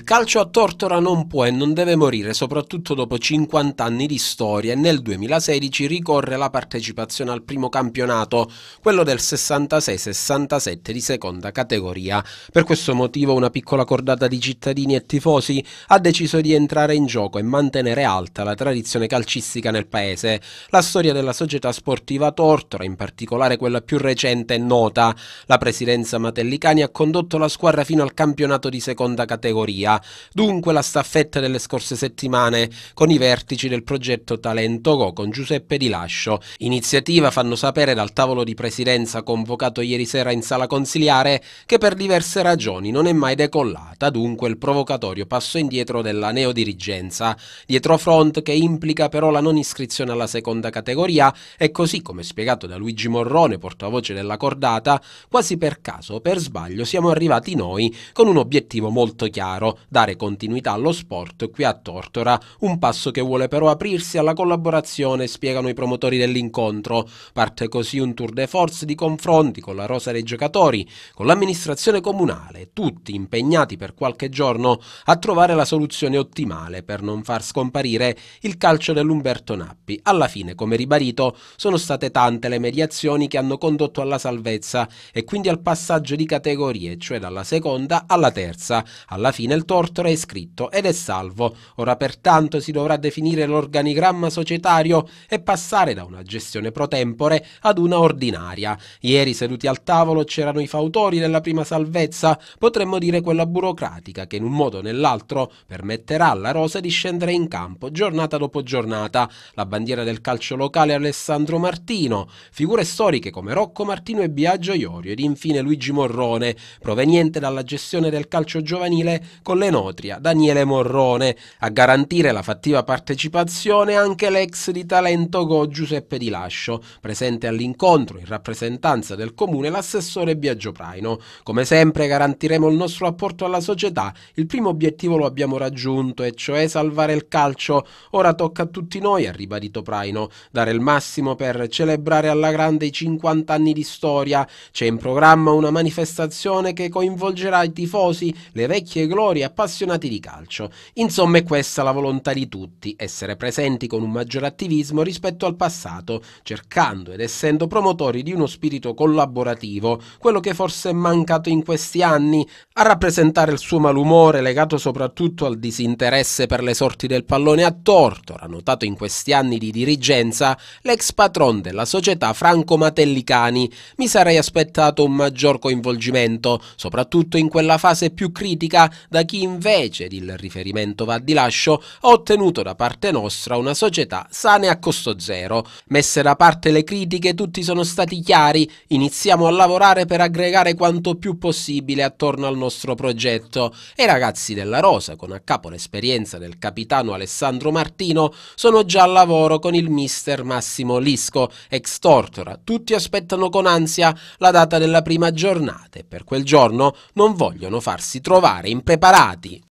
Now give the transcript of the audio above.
Il calcio a Tortora non può e non deve morire, soprattutto dopo 50 anni di storia e nel 2016 ricorre la partecipazione al primo campionato, quello del 66-67 di seconda categoria. Per questo motivo una piccola cordata di cittadini e tifosi ha deciso di entrare in gioco e mantenere alta la tradizione calcistica nel paese. La storia della società sportiva Tortora, in particolare quella più recente, è nota. La presidenza Matellicani ha condotto la squadra fino al campionato di seconda categoria Sicilia. Dunque la staffetta delle scorse settimane con i vertici del progetto Talento Go con Giuseppe Di Lascio. Iniziativa fanno sapere dal tavolo di presidenza convocato ieri sera in sala consiliare che per diverse ragioni non è mai decollato scarta dunque il provocatorio passo indietro della neodirigenza, dietro dietrofront che implica però la non iscrizione alla seconda categoria e così come spiegato da Luigi Morrone, portavoce della cordata, quasi per caso, o per sbaglio, siamo arrivati noi con un obiettivo molto chiaro, dare continuità allo sport qui a Tortora, un passo che vuole però aprirsi alla collaborazione, spiegano i promotori dell'incontro. Parte così un tour de force di confronti con la rosa dei giocatori, con l'amministrazione comunale, tutti impegnati per per qualche giorno a trovare la soluzione ottimale per non far scomparire il calcio dell'Umberto Nappi. Alla fine, come ribadito, sono state tante le mediazioni che hanno condotto alla salvezza e quindi al passaggio di categorie, cioè dalla seconda alla terza. Alla fine il Tortora è iscritto ed è salvo. Ora pertanto si dovrà definire l'organigramma societario e passare da una gestione pro tempore ad una ordinaria. Ieri seduti al tavolo c'erano i fautori della prima salvezza, potremmo dire quella burocrazia democratica che in un modo o nell'altro permetterà alla Rosa di scendere in campo giornata dopo giornata. La bandiera del calcio locale Alessandro Martino, figure storiche come Rocco Martino e Biagio Iorio ed infine Luigi Morrone, proveniente dalla gestione del calcio giovanile con l'enotria Daniele Morrone, a garantire la fattiva partecipazione anche l'ex di Talento Go Giuseppe Di Lascio, presente all'incontro in rappresentanza del comune l'assessore Biagio Praino. Come sempre garantiremo il nostro apporto alla società società il primo obiettivo lo abbiamo raggiunto, e cioè salvare il calcio. Ora tocca a tutti noi, ha ribadito Praino, dare il massimo per celebrare alla grande i 50 anni di storia. C'è in programma una manifestazione che coinvolgerà i tifosi, le vecchie glorie appassionati di calcio. Insomma è questa la volontà di tutti, essere presenti con un maggior attivismo rispetto al passato, cercando ed essendo promotori di uno spirito collaborativo, quello che forse è mancato in questi anni, a rappresentare il suo malumore legato soprattutto al disinteresse per le sorti del pallone a torto, annotato in questi anni di dirigenza, l'ex patron della società Franco Matellicani. Mi sarei aspettato un maggior coinvolgimento, soprattutto in quella fase più critica da chi invece, ed il riferimento va di lascio, ha ottenuto da parte nostra una società sana e a costo zero. Messe da parte le critiche, tutti sono stati chiari, iniziamo a lavorare per aggregare quanto più possibile attorno al nostro progetto Benevento e i ragazzi della Rosa, con a capo l'esperienza del capitano Alessandro Martino, sono già al lavoro con il mister Massimo Lisco, ex Tortora. Tutti aspettano con ansia la data della prima giornata e per quel giorno non vogliono farsi trovare impreparati.